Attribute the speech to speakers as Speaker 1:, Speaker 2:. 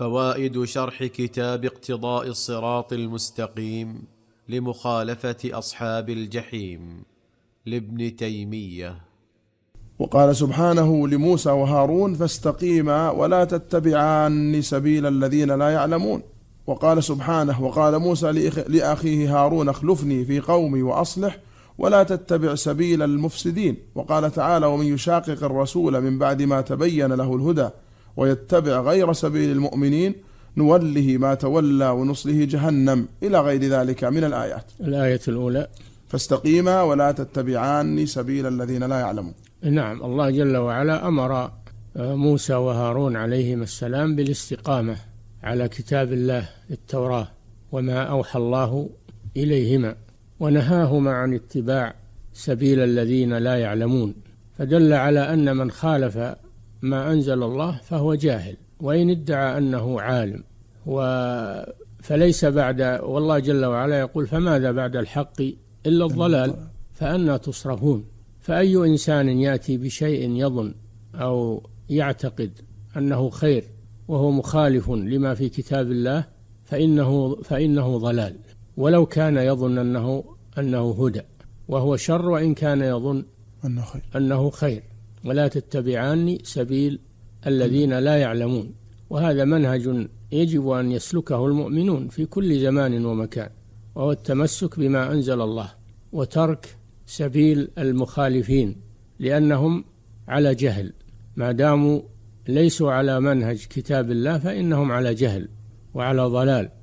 Speaker 1: فوائد شرح كتاب اقتضاء الصراط المستقيم لمخالفه اصحاب الجحيم لابن تيميه
Speaker 2: وقال سبحانه لموسى وهارون فاستقيما ولا تتبعان سبيل الذين لا يعلمون وقال سبحانه وقال موسى لاخيه هارون اخلفني في قومي واصلح ولا تتبع سبيل المفسدين وقال تعالى ومن يشاقق الرسول من بعد ما تبين له الهدى ويتبع غير سبيل المؤمنين نوله ما تولى ونصله جهنم إلى غير ذلك من الآيات الآية الأولى فاستقيما ولا تتبعان سبيل الذين لا يعلمون
Speaker 3: نعم الله جل وعلا أمر آه، موسى وهارون عليهما السلام بالاستقامة على كتاب الله التوراة وما أوحى الله إليهما ونهاهما عن اتباع سبيل الذين لا يعلمون فدل على أن من خالف ما أنزل الله فهو جاهل وإن ادعى أنه عالم و فليس بعد والله جل وعلا يقول فماذا بعد الحق إلا الضلال فأنا تصرفون فأي إنسان يأتي بشيء يظن أو يعتقد أنه خير وهو مخالف لما في كتاب الله فإنه فإنه ضلال ولو كان يظن أنه أنه هدى وهو شر وإن كان يظن أنه خير أنه خير ولا تتبعان سبيل الذين لا يعلمون وهذا منهج يجب أن يسلكه المؤمنون في كل زمان ومكان وهو التمسك بما أنزل الله وترك سبيل المخالفين لأنهم على جهل ما داموا ليسوا على منهج كتاب الله فإنهم على جهل وعلى ضلال